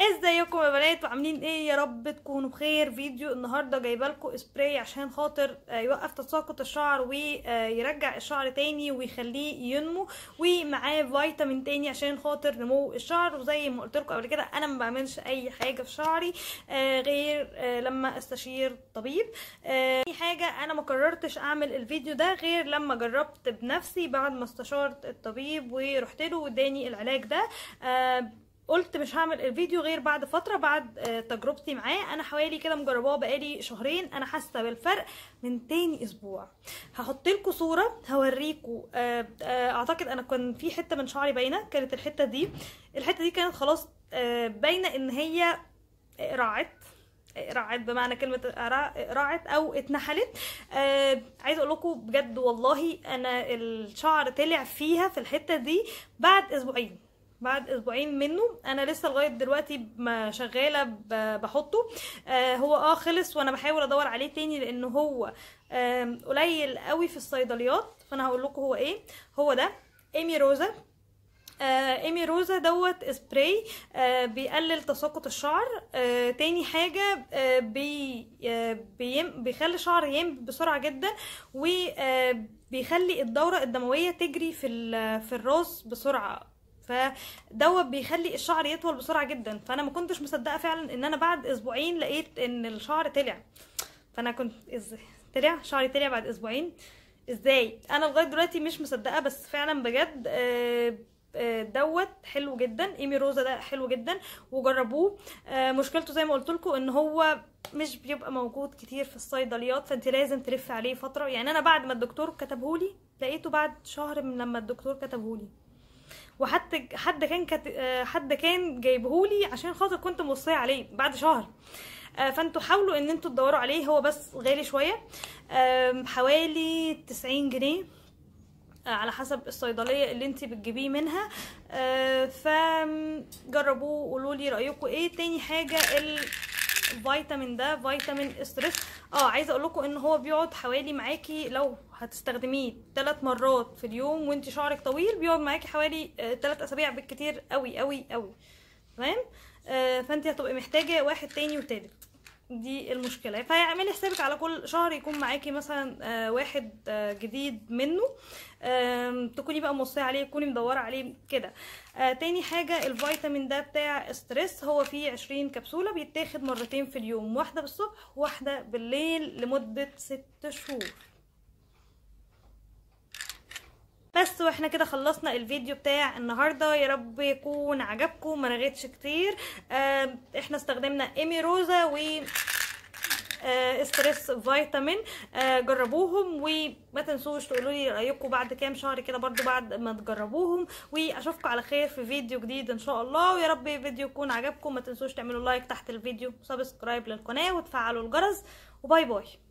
ازيكم يا بنات وعاملين ايه يا رب تكونوا بخير فيديو النهارده جايبه لكم سبراي عشان خاطر آه، يوقف تساقط الشعر ويرجع آه، الشعر تاني ويخليه ينمو ومعاه فيتامين تاني عشان خاطر نمو الشعر وزي ما قلت لكم قبل كده انا ما بعملش اي حاجه في شعري آه، غير لما استشير طبيب في حاجه انا ما قررتش اعمل الفيديو ده غير لما جربت بنفسي بعد ما استشرت الطبيب ورحت له واداني العلاج ده قلت مش هعمل الفيديو غير بعد فتره بعد آه، تجربتي معاه انا حوالي كده مجرباه بقالي شهرين انا حاسه بالفرق من تاني اسبوع هحط لكم صوره هوريكم آه، آه، اعتقد انا كان في حته من شعري باينه كانت الحته دي الحته دي كانت خلاص باينه ان هي رعت رعت بمعنى كلمة رعت أو اتنحلت عايز عايزة أقول لكم بجد والله أنا الشعر طلع فيها في الحتة دي بعد أسبوعين بعد اسبوعين منه انا لسه لغايه دلوقتي شغاله بحطه آه هو اه خلص وانا بحاول ادور عليه تاني لان هو آه قليل قوي في الصيدليات فانا هقول لكم هو ايه هو ده ايمي روزا آه ايمي روزا دوت سبراي آه بيقلل تساقط الشعر آه تاني حاجة آه بي آه بيم بيخلي الشعر ينبت بسرعة جدا و آه بيخلي الدورة الدموية تجري في, في الراس بسرعة فدوت بيخلي الشعر يطول بسرعه جدا فانا ما كنتش مصدقه فعلا ان انا بعد اسبوعين لقيت ان الشعر طلع فانا كنت ازاي طلع شعري طلع بعد اسبوعين ازاي انا لغايه دلوقتي مش مصدقه بس فعلا بجد آه، آه، دوت حلو جدا ايمي روزا ده حلو جدا وجربوه آه، مشكلته زي ما قلت لكم ان هو مش بيبقى موجود كتير في الصيدليات فانت لازم تلف عليه فتره يعني انا بعد ما الدكتور كتبهولي لقيته بعد شهر من لما الدكتور كتبهولي وحتى حد كان كت... آه، حد كان جايبهولي عشان خاطر كنت موصيه عليه بعد شهر آه، فانتوا حاولوا ان انتوا تدوروا عليه هو بس غالي شويه حوالي 90 جنيه آه، على حسب الصيدليه اللي انت بتجيبيه منها فجربوه قولوا لي رايكم ايه تاني حاجه ال... فيتامين ده فيتامين استرس إيه اه عايزه اقول لكم ان هو بيقعد حوالي معاكي لو هتستخدميه ثلاث مرات في اليوم وانت شعرك طويل بيقعد معاكي حوالي ثلاث آه، اسابيع بالكتير قوي قوي قوي تمام آه فانت هتبقي محتاجه واحد تاني وتالت دي المشكله فاعملي حسابك على كل شهر يكون معاكي مثلا آه، واحد آه، جديد منه تكوني بقى موصيه عليه تكوني مدوره عليه كده آه، تاني حاجه الفيتامين ده بتاع ستريس هو فيه عشرين كبسوله بيتاخد مرتين في اليوم واحده بالصبح واحده بالليل لمده ست شهور بس واحنا كده خلصنا الفيديو بتاع النهارده يا رب يكون عجبكم ما رغيتش كتير آه احنا استخدمنا ايمي روزا و آه استرس فيتامين آه جربوهم وما تنسوش تقولوا لي رايكم بعد كام شهر كده برضو بعد ما تجربوهم واشوفكم على خير في فيديو جديد ان شاء الله ويا رب الفيديو يكون عجبكم ما تنسوش تعملوا لايك تحت الفيديو سبسكرايب للقناه وتفعلوا الجرس وباي باي